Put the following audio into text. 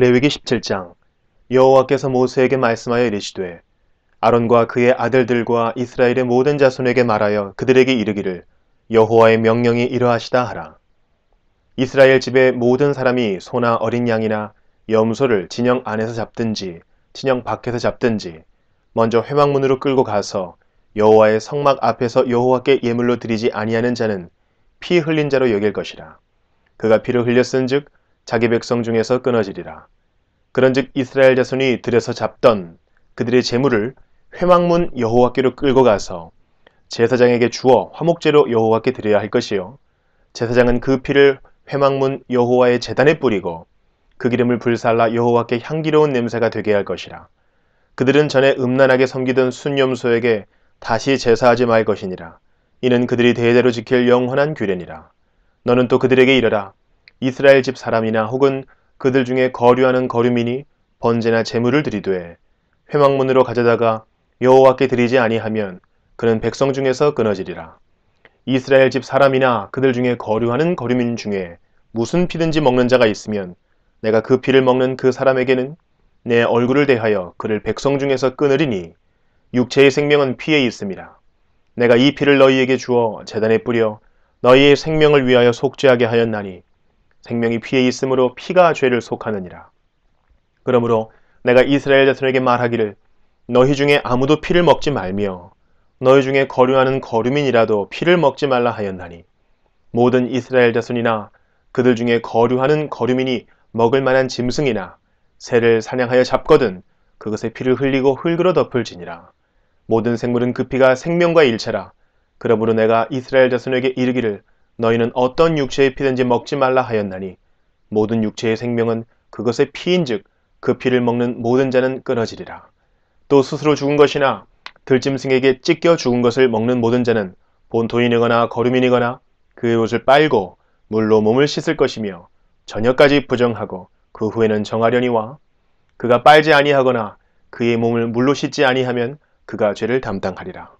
레위기 17장 여호와께서 모세에게 말씀하여 이르시되 아론과 그의 아들들과 이스라엘의 모든 자손에게 말하여 그들에게 이르기를 여호와의 명령이 이러하시다 하라. 이스라엘 집의 모든 사람이 소나 어린 양이나 염소를 진영 안에서 잡든지 진영 밖에서 잡든지 먼저 회막문으로 끌고 가서 여호와의 성막 앞에서 여호와께 예물로 드리지 아니하는 자는 피 흘린 자로 여길 것이라. 그가 피를 흘렸은즉 자기 백성 중에서 끊어지리라. 그런즉 이스라엘 자손이 들여서 잡던 그들의 재물을 회막문 여호와께로 끌고 가서 제사장에게 주어 화목제로 여호와께 드려야 할 것이요 제사장은 그 피를 회막문 여호와의 재단에 뿌리고 그 기름을 불살라 여호와께 향기로운 냄새가 되게 할 것이라. 그들은 전에 음란하게 섬기던 순염소에게 다시 제사하지 말 것이니라. 이는 그들이 대대로 지킬 영원한 규례니라. 너는 또 그들에게 이르라. 이스라엘 집 사람이나 혹은 그들 중에 거류하는 거류민이 번제나 재물을 드리되 회막문으로 가져다가 여호와께 드리지 아니하면 그는 백성 중에서 끊어지리라. 이스라엘 집 사람이나 그들 중에 거류하는 거류민 중에 무슨 피든지 먹는 자가 있으면 내가 그 피를 먹는 그 사람에게는 내 얼굴을 대하여 그를 백성 중에서 끊으리니 육체의 생명은 피에 있습니다. 내가 이 피를 너희에게 주어 재단에 뿌려 너희의 생명을 위하여 속죄하게 하였나니 생명이 피에 있으므로 피가 죄를 속하느니라. 그러므로 내가 이스라엘 자손에게 말하기를 너희 중에 아무도 피를 먹지 말며 너희 중에 거류하는 거류민이라도 피를 먹지 말라 하였나니 모든 이스라엘 자손이나 그들 중에 거류하는 거류민이 먹을 만한 짐승이나 새를 사냥하여 잡거든 그것의 피를 흘리고 흙으로 덮을지니라 모든 생물은 그 피가 생명과 일체라 그러므로 내가 이스라엘 자손에게 이르기를 너희는 어떤 육체의 피든지 먹지 말라 하였나니 모든 육체의 생명은 그것의 피인즉 그 피를 먹는 모든 자는 끊어지리라. 또 스스로 죽은 것이나 들짐승에게 찢겨 죽은 것을 먹는 모든 자는 본토인이거나 거류민이거나 그의 옷을 빨고 물로 몸을 씻을 것이며 저녁까지 부정하고 그 후에는 정하려니와 그가 빨지 아니하거나 그의 몸을 물로 씻지 아니하면 그가 죄를 담당하리라.